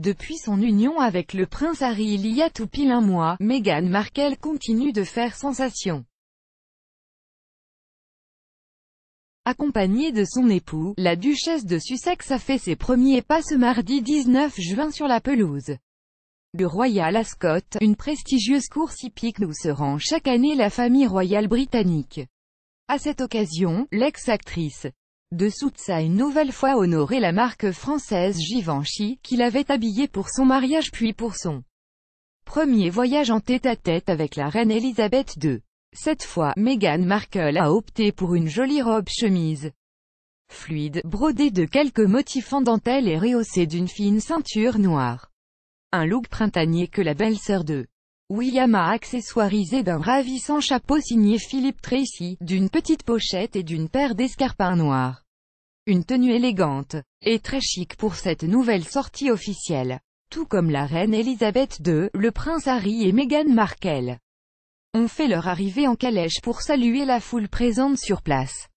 Depuis son union avec le prince Harry il y a tout pile un mois, Meghan Markle continue de faire sensation. Accompagnée de son époux, la duchesse de Sussex a fait ses premiers pas ce mardi 19 juin sur la pelouse. Le Royal Ascot, une prestigieuse course hippique où se rend chaque année la famille royale britannique. À cette occasion, l'ex-actrice de Soutz a une nouvelle fois honoré la marque française Givenchy, qu'il avait habillée pour son mariage puis pour son premier voyage en tête-à-tête avec la reine Elisabeth II. Cette fois, Meghan Markle a opté pour une jolie robe chemise fluide, brodée de quelques motifs en dentelle et rehaussée d'une fine ceinture noire. Un look printanier que la belle-sœur de William a accessoirisé d'un ravissant chapeau signé Philippe Tracy, d'une petite pochette et d'une paire d'escarpins noirs. Une tenue élégante et très chic pour cette nouvelle sortie officielle. Tout comme la reine Elisabeth II, le prince Harry et Meghan Markle On fait leur arrivée en calèche pour saluer la foule présente sur place.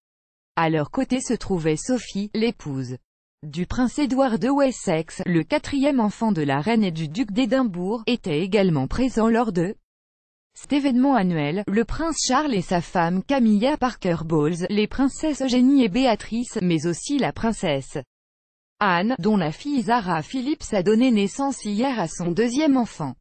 À leur côté se trouvait Sophie, l'épouse du prince Édouard de Wessex, le quatrième enfant de la reine et du duc d'Édimbourg, était également présent lors de cet événement annuel, le prince Charles et sa femme Camilla Parker Bowles, les princesses Eugénie et Béatrice, mais aussi la princesse Anne, dont la fille Zara Phillips a donné naissance hier à son deuxième enfant.